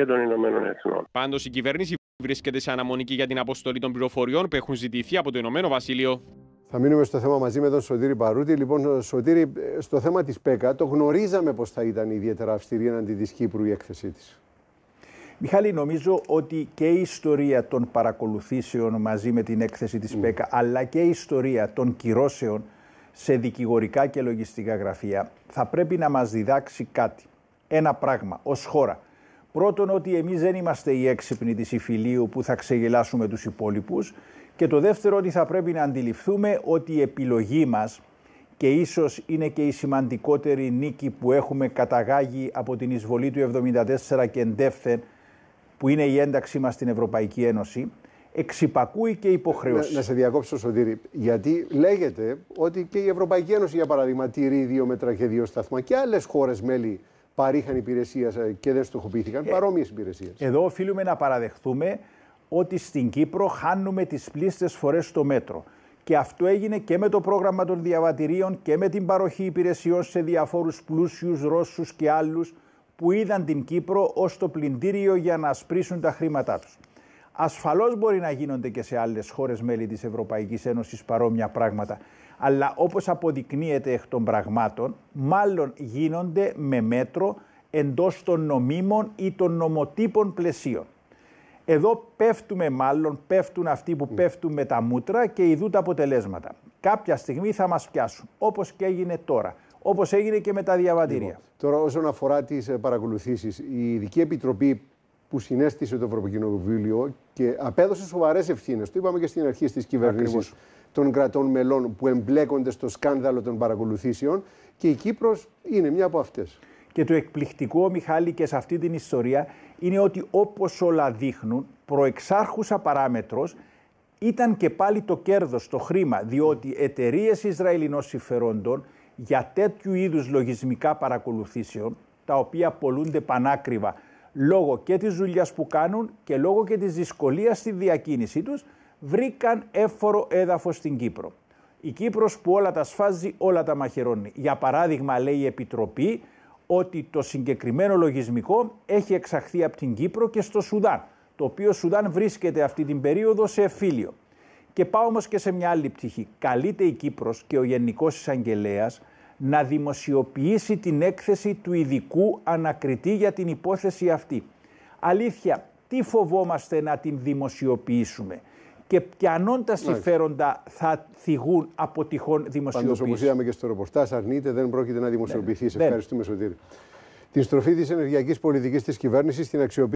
και των Ηνωμένων Εθνών. Πάντως, η κυβέρνηση βρίσκεται σε αναμονική για την αποστολή των πληροφοριών που έχουν ζητηθεί από το Ηνωμένο Βασίλειο. Θα μείνουμε στο θέμα μαζί με τον Σωτήρη Παρούτη. Λοιπόν, Σωτήρη, ε, στο θέμα της ΠΕΚΑ, το γνωρίζαμε πώ θα ήταν ιδιαίτερα αυστηρή εναντί της Κύπρου η έκθεσή της. Μιχάλη, νομίζω ότι και η ιστορία των παρακολουθήσεων μαζί με την έκθεση της ναι. ΠΕΚΑ, αλλά και η ιστορία των κυρώσεων σε δικηγορικά και λογιστικά γραφεία, θα πρέπει να μας διδάξει κάτι. Ένα πράγμα, ως χώρα, Πρώτον, ότι εμείς δεν είμαστε οι έξυπνοι της Ιφιλίου που θα ξεγελάσουμε τους υπόλοιπους. Και το δεύτερο, ότι θα πρέπει να αντιληφθούμε ότι η επιλογή μας και ίσως είναι και η σημαντικότερη νίκη που έχουμε καταγάγει από την εισβολή του 1974 και εντεύθεν, που είναι η ένταξή μας στην Ευρωπαϊκή Ένωση, εξυπακούει και υποχρεώσει. Να, να, σε διακόψω, Σωτήρη. Γιατί λέγεται ότι και η Ευρωπαϊκή Ένωση, για παράδειγμα, τηρεί δύο μέτρα και δύο σταθμά και άλλες χώρες μέλη παρήχαν υπηρεσία ε, και δεν στοχοποιήθηκαν ε, παρόμοιες υπηρεσίες. Εδώ οφείλουμε να παραδεχθούμε ότι στην Κύπρο χάνουμε τις πλήστες φορές στο μέτρο. Και αυτό έγινε και με το πρόγραμμα των διαβατηρίων και με την παροχή υπηρεσιών σε διαφόρους πλούσιους Ρώσους και άλλους που είδαν την Κύπρο ως το πλυντήριο για να ασπρίσουν τα χρήματά τους. Ασφαλώς μπορεί να γίνονται και σε άλλες χώρες μέλη της Ευρωπαϊκής Ένωσης παρόμοια πράγματα. Αλλά όπως αποδεικνύεται εκ των πραγμάτων, μάλλον γίνονται με μέτρο εντός των νομίμων ή των νομοτύπων πλαισίων. Εδώ πέφτουμε μάλλον, πέφτουν αυτοί που ναι. πέφτουν με τα μούτρα και ειδού τα αποτελέσματα. Κάποια στιγμή θα μας πιάσουν, όπως και έγινε τώρα. Όπως έγινε και με τα διαβατήρια. Λοιπόν, τώρα, όσον αφορά τις παρακολουθήσεις, η Ειδική Επιτροπή που συνέστησε το Ευρωκοινοβούλιο και απέδωσε σοβαρές ευθύνες. Το είπαμε και στην αρχή τη κυβέρνηση των κρατών μελών που εμπλέκονται στο σκάνδαλο των παρακολουθήσεων και η Κύπρος είναι μια από αυτές. Και το εκπληκτικό, Μιχάλη, και σε αυτή την ιστορία είναι ότι όπως όλα δείχνουν, προεξάρχουσα παράμετρος ήταν και πάλι το κέρδος το χρήμα, διότι εταιρείες Ισραηλινών συμφερόντων για τέτοιου είδους λογισμικά παρακολουθήσεων, τα οποία πολλούνται πανάκριβα λόγω και της δουλειάς που κάνουν και λόγω και της δυσκολίας στη διακίνησή τους βρήκαν έφορο έδαφος στην Κύπρο. Η Κύπρος που όλα τα σφάζει, όλα τα μαχαιρώνει. Για παράδειγμα λέει η Επιτροπή ότι το συγκεκριμένο λογισμικό έχει εξαχθεί από την Κύπρο και στο Σουδάν, το οποίο Σουδάν βρίσκεται αυτή την περίοδο σε εφήλιο. Και πάω όμως και σε μια άλλη πτυχή. Καλείται η Κύπρος και ο Γενικός Εισαγγελέας να δημοσιοποιήσει την έκθεση του ειδικού ανακριτή για την υπόθεση αυτή. Αλήθεια, τι φοβόμαστε να την δημοσιοποιήσουμε και πιανών τα συμφέροντα θα θυγούν από τυχόν δημοσιοποίηση. Πάντως όπως είδαμε και στο ροπορτάζ αρνείται, δεν πρόκειται να ναι, δημοσιοποιηθεί. Ναι, Σε ευχαριστούμε Σωτήρη. Την στροφή της Ενεργειακής Πολιτικής της κυβέρνησης στην αξιοποίηση